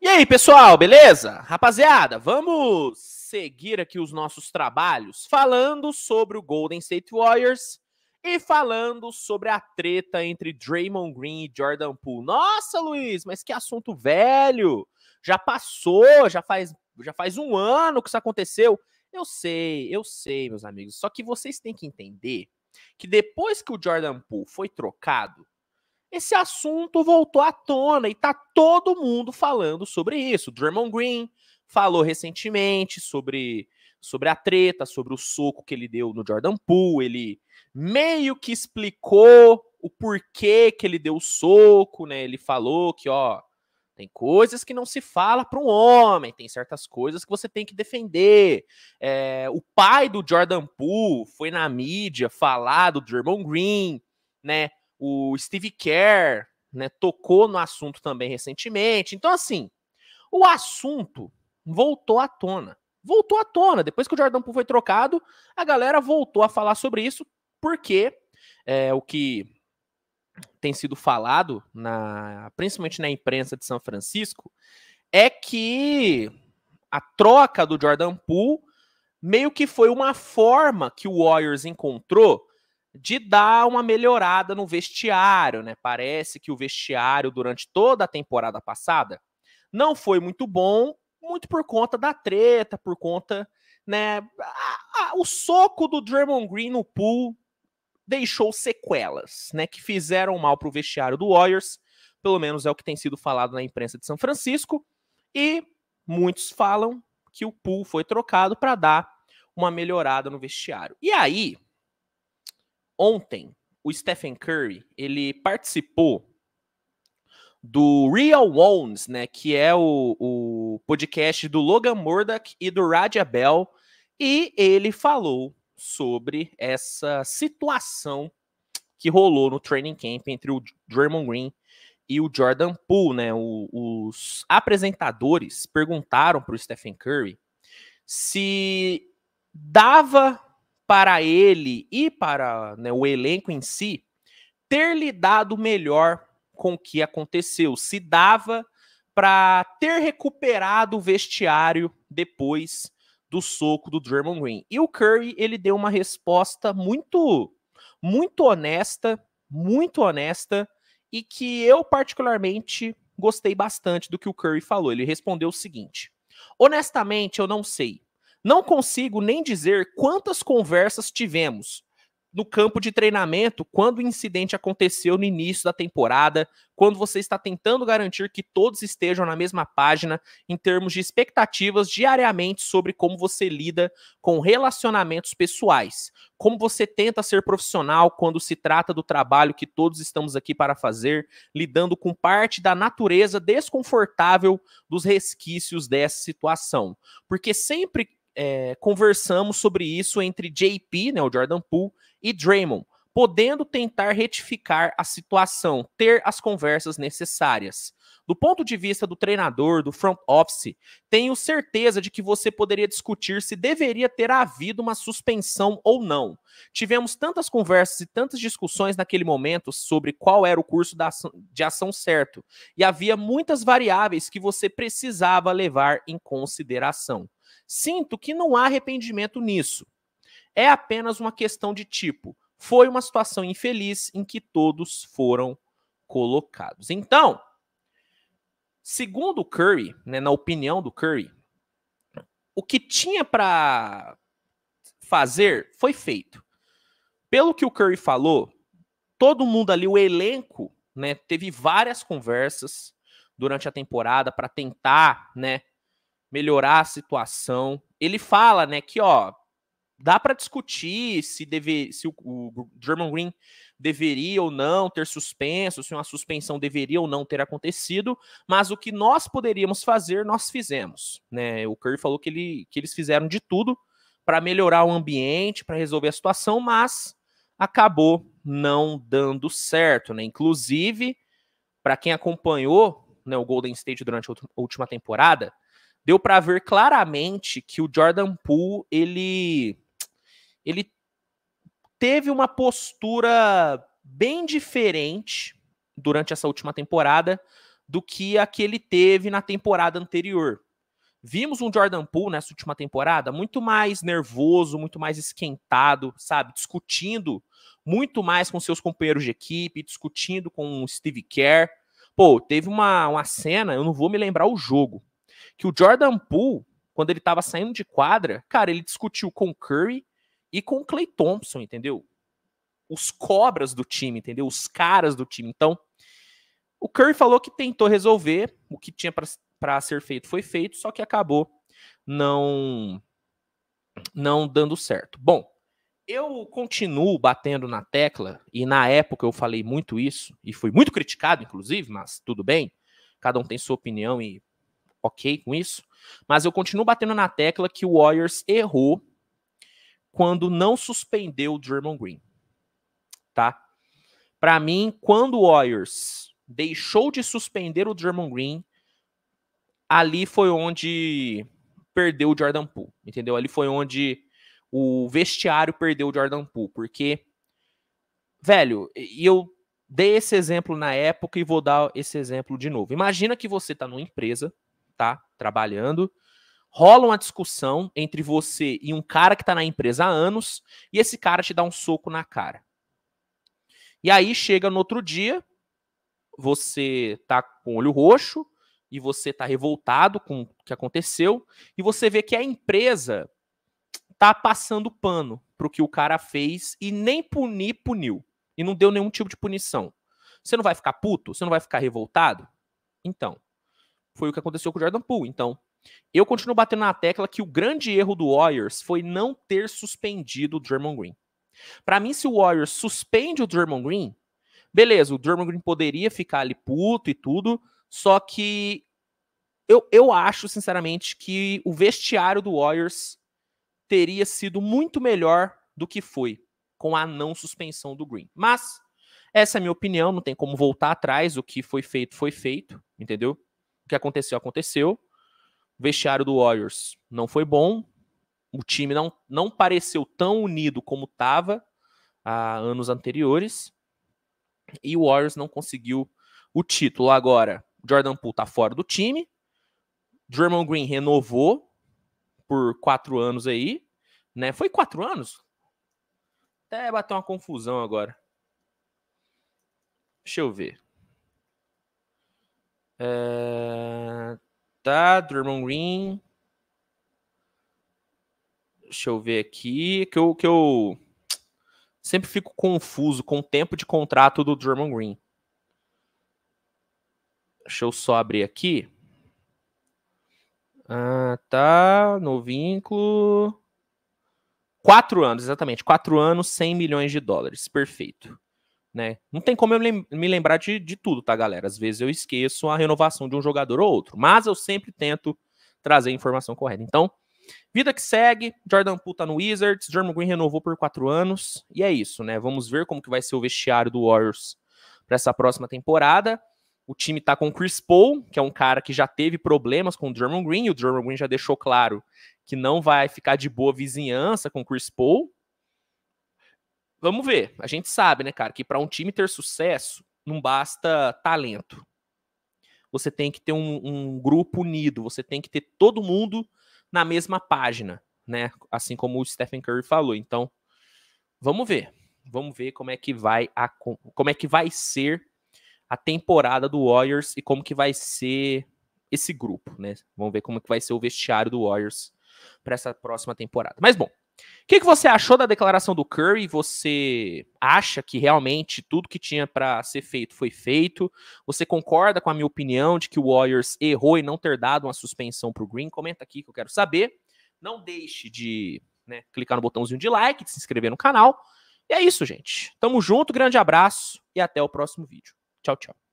E aí, pessoal, beleza? Rapaziada, vamos seguir aqui os nossos trabalhos falando sobre o Golden State Warriors e falando sobre a treta entre Draymond Green e Jordan Poole. Nossa, Luiz, mas que assunto velho! Já passou, já faz, já faz um ano que isso aconteceu. Eu sei, eu sei, meus amigos. Só que vocês têm que entender que depois que o Jordan Poole foi trocado, esse assunto voltou à tona e tá todo mundo falando sobre isso. Draymond Green falou recentemente sobre sobre a treta, sobre o soco que ele deu no Jordan Poole, ele meio que explicou o porquê que ele deu o soco, né? Ele falou que, ó, tem coisas que não se fala para um homem, tem certas coisas que você tem que defender. É, o pai do Jordan Poole foi na mídia falar do Draymond Green, né? O Steve Kerr né, tocou no assunto também recentemente. Então, assim, o assunto voltou à tona. Voltou à tona. Depois que o Jordan Poole foi trocado, a galera voltou a falar sobre isso, porque é, o que tem sido falado, na, principalmente na imprensa de São Francisco, é que a troca do Jordan Poole meio que foi uma forma que o Warriors encontrou de dar uma melhorada no vestiário, né? Parece que o vestiário durante toda a temporada passada não foi muito bom, muito por conta da treta, por conta, né? A, a, o soco do Draymond Green no pool deixou sequelas, né? Que fizeram mal para o vestiário do Warriors, pelo menos é o que tem sido falado na imprensa de São Francisco, e muitos falam que o pool foi trocado para dar uma melhorada no vestiário. E aí, ontem o Stephen Curry ele participou do Real Ones, né, que é o, o podcast do Logan Murdoch e do Radia Bell, e ele falou sobre essa situação que rolou no training camp entre o Draymond Green e o Jordan Poole, né? O, os apresentadores perguntaram para o Stephen Curry se dava para ele e para né, o elenco em si ter lidado melhor com o que aconteceu. Se dava para ter recuperado o vestiário depois do soco do Draymond Green. E o Curry, ele deu uma resposta muito muito honesta, muito honesta e que eu particularmente gostei bastante do que o Curry falou. Ele respondeu o seguinte: Honestamente, eu não sei. Não consigo nem dizer quantas conversas tivemos no campo de treinamento quando o incidente aconteceu no início da temporada, quando você está tentando garantir que todos estejam na mesma página em termos de expectativas diariamente sobre como você lida com relacionamentos pessoais, como você tenta ser profissional quando se trata do trabalho que todos estamos aqui para fazer, lidando com parte da natureza desconfortável dos resquícios dessa situação. Porque sempre é, conversamos sobre isso entre JP, né, o Jordan Poole, e Draymond, podendo tentar retificar a situação, ter as conversas necessárias. Do ponto de vista do treinador, do front office, tenho certeza de que você poderia discutir se deveria ter havido uma suspensão ou não. Tivemos tantas conversas e tantas discussões naquele momento sobre qual era o curso de ação certo, e havia muitas variáveis que você precisava levar em consideração. Sinto que não há arrependimento nisso. É apenas uma questão de tipo. Foi uma situação infeliz em que todos foram colocados. Então, segundo o Curry, né, na opinião do Curry, o que tinha para fazer foi feito. Pelo que o Curry falou, todo mundo ali, o elenco, né, teve várias conversas durante a temporada para tentar, né, melhorar a situação. Ele fala, né, que ó, dá para discutir se deve, se o, o German Green deveria ou não ter suspenso, se uma suspensão deveria ou não ter acontecido, mas o que nós poderíamos fazer, nós fizemos, né? O Curry falou que, ele, que eles fizeram de tudo para melhorar o ambiente, para resolver a situação, mas acabou não dando certo, né? Inclusive, para quem acompanhou né, o Golden State durante a última temporada, deu para ver claramente que o Jordan Poole, ele ele teve uma postura bem diferente durante essa última temporada do que a que ele teve na temporada anterior. Vimos um Jordan Poole nessa última temporada muito mais nervoso, muito mais esquentado, sabe? Discutindo muito mais com seus companheiros de equipe, discutindo com o Steve Kerr. Pô, teve uma, uma cena, eu não vou me lembrar o jogo, que o Jordan Poole, quando ele estava saindo de quadra, cara, ele discutiu com o Curry e com o Clay Thompson, entendeu? Os cobras do time, entendeu? Os caras do time. Então, o Curry falou que tentou resolver, o que tinha para ser feito foi feito, só que acabou não não dando certo. Bom, eu continuo batendo na tecla e na época eu falei muito isso e fui muito criticado inclusive, mas tudo bem. Cada um tem sua opinião e ok com isso, mas eu continuo batendo na tecla que o Warriors errou quando não suspendeu o Draymond Green, tá? Para mim, quando o Warriors deixou de suspender o Draymond Green, ali foi onde perdeu o Jordan Poole, entendeu? Ali foi onde o vestiário perdeu o Jordan Poole, porque velho, e eu dei esse exemplo na época e vou dar esse exemplo de novo. Imagina que você está numa empresa tá trabalhando. Rola uma discussão entre você e um cara que está na empresa há anos, e esse cara te dá um soco na cara. E aí chega no outro dia, você tá com olho roxo e você tá revoltado com o que aconteceu, e você vê que a empresa tá passando pano pro que o cara fez e nem punir puniu e não deu nenhum tipo de punição. Você não vai ficar puto? Você não vai ficar revoltado? Então, foi o que aconteceu com o Jordan Poole. Então, eu continuo batendo na tecla que o grande erro do Warriors foi não ter suspendido o Draymond Green. Para mim, se o Warriors suspende o Draymond Green, beleza, o Draymond Green poderia ficar ali puto e tudo, só que eu, eu acho, sinceramente, que o vestiário do Warriors teria sido muito melhor do que foi com a não suspensão do Green. Mas essa é a minha opinião, não tem como voltar atrás, o que foi feito foi feito, entendeu? O que aconteceu, aconteceu. O vestiário do Warriors não foi bom. O time não, não pareceu tão unido como estava há anos anteriores. E o Warriors não conseguiu o título. Agora, Jordan Poole está fora do time. Draymond Green renovou por quatro anos aí. Né? Foi quatro anos? Até bateu uma confusão agora. Deixa eu ver. Eh, tá, Drummond Green. Deixa eu ver aqui. Que eu, que eu sempre fico confuso com o tempo de contrato do Drummond Green. Deixa eu só abrir aqui. Ah, tá. No vínculo. Quatro anos, exatamente. Quatro anos, 100 milhões de dólares. Perfeito. Né? Não tem como eu lem me lembrar de, de tudo, tá, galera? Às vezes eu esqueço a renovação de um jogador ou outro, mas eu sempre tento trazer a informação correta. Então, vida que segue, Jordan Poole tá no Wizards, Jeremy Green renovou por quatro anos, e é isso, né? Vamos ver como que vai ser o vestiário do Warriors para essa próxima temporada. O time tá com o Chris Paul, que é um cara que já teve problemas com o Draymond Green, e o Draymond Green já deixou claro que não vai ficar de boa vizinhança com o Chris Paul, vamos ver. A gente sabe, né, cara, que para um time ter sucesso não basta talento. Você tem que ter um, um, grupo unido, você tem que ter todo mundo na mesma página, né? Assim como o Stephen Curry falou. Então, vamos ver. Vamos ver como é que vai a, como é que vai ser a temporada do Warriors e como que vai ser esse grupo, né? Vamos ver como é que vai ser o vestiário do Warriors para essa próxima temporada. Mas bom, o que, que você achou da declaração do Curry? Você acha que realmente tudo que tinha para ser feito foi feito? Você concorda com a minha opinião de que o Warriors errou em não ter dado uma suspensão para o Green? Comenta aqui que eu quero saber. Não deixe de né, clicar no botãozinho de like, de se inscrever no canal. E é isso, gente. Tamo junto, grande abraço e até o próximo vídeo. Tchau, tchau.